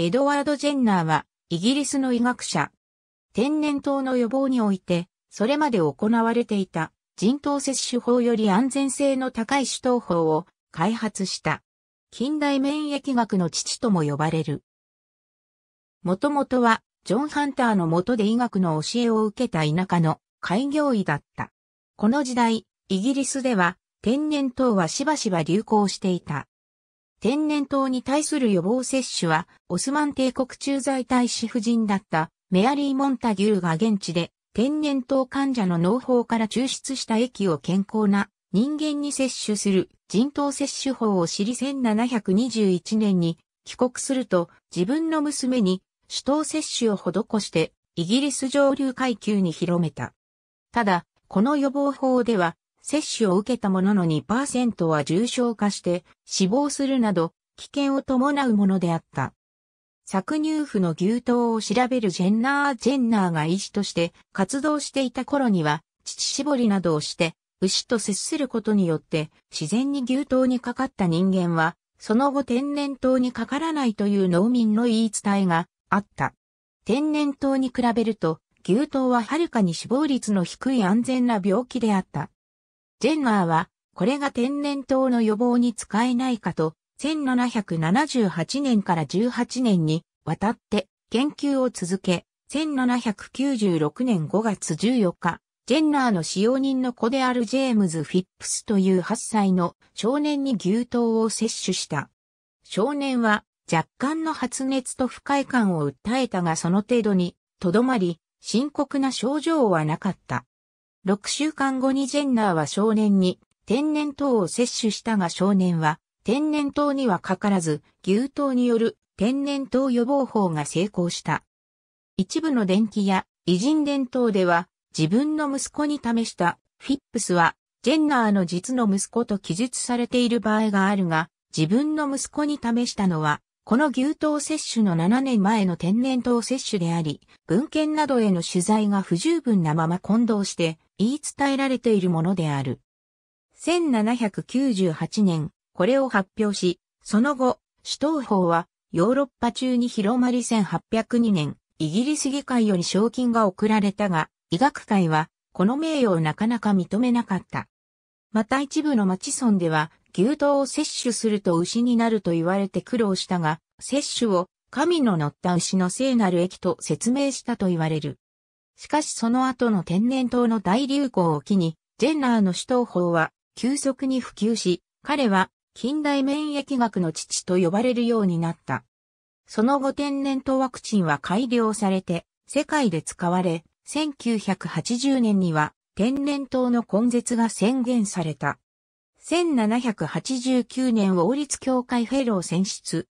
エドワード・ジェンナーは、イギリスの医学者。天然痘の予防において、それまで行われていた人痘接種法より安全性の高い手痘法を開発した。近代免疫学の父とも呼ばれる。もともとは、ジョン・ハンターの下で医学の教えを受けた田舎の開業医だった。この時代、イギリスでは天然痘はしばしば流行していた。天然痘に対する予防接種は、オスマン帝国駐在大使夫人だったメアリー・モンタギューが現地で天然痘患者の農法から抽出した液を健康な人間に接種する人痘接種法を知り1721年に帰国すると自分の娘に首都接種を施してイギリス上流階級に広めた。ただ、この予防法では接種を受けた者のの2%は重症化して死亡するなど危険を伴うものであった。搾乳婦の牛刀を調べるジェンナー・ジェンナーが医師として活動していた頃には、乳搾りなどをして、牛と接することによって自然に牛刀にかかった人間は、その後天然痘にかからないという農民の言い伝えがあった。天然痘に比べると、牛刀ははるかに死亡率の低い安全な病気であった。ジェンナーは、これが天然痘の予防に使えないかと、1778年から18年にわたって研究を続け、1796年5月14日、ジェンナーの使用人の子であるジェームズ・フィップスという8歳の少年に牛痘を摂取した。少年は若干の発熱と不快感を訴えたがその程度にとどまり、深刻な症状はなかった。6週間後にジェンナーは少年に天然痘を摂取したが少年は天然痘にはかからず牛痘による天然痘予防法が成功した。一部の電気や偉人伝統では自分の息子に試したフィップスはジェンナーの実の息子と記述されている場合があるが自分の息子に試したのはこの牛刀摂取の7年前の天然痘摂取であり、文献などへの取材が不十分なまま混同して言い伝えられているものである。1798年、これを発表し、その後、首都法はヨーロッパ中に広まり1802年、イギリス議会より賞金が贈られたが、医学界はこの名誉をなかなか認めなかった。また一部の町村では、牛刀を摂取すると牛になると言われて苦労したが、摂取を神の乗った牛の聖なる液と説明したと言われる。しかしその後の天然痘の大流行を機に、ジェンナーの主刀法は急速に普及し、彼は近代免疫学の父と呼ばれるようになった。その後天然痘ワクチンは改良されて、世界で使われ、1980年には天然痘の根絶が宣言された。1789年王立協会フェロー選出。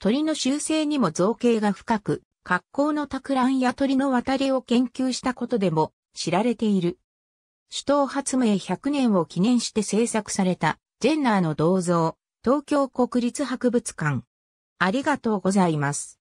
鳥の習性にも造形が深く、格好の托卵や鳥の渡りを研究したことでも知られている。首都発明100年を記念して制作されたジェンナーの銅像、東京国立博物館。ありがとうございます。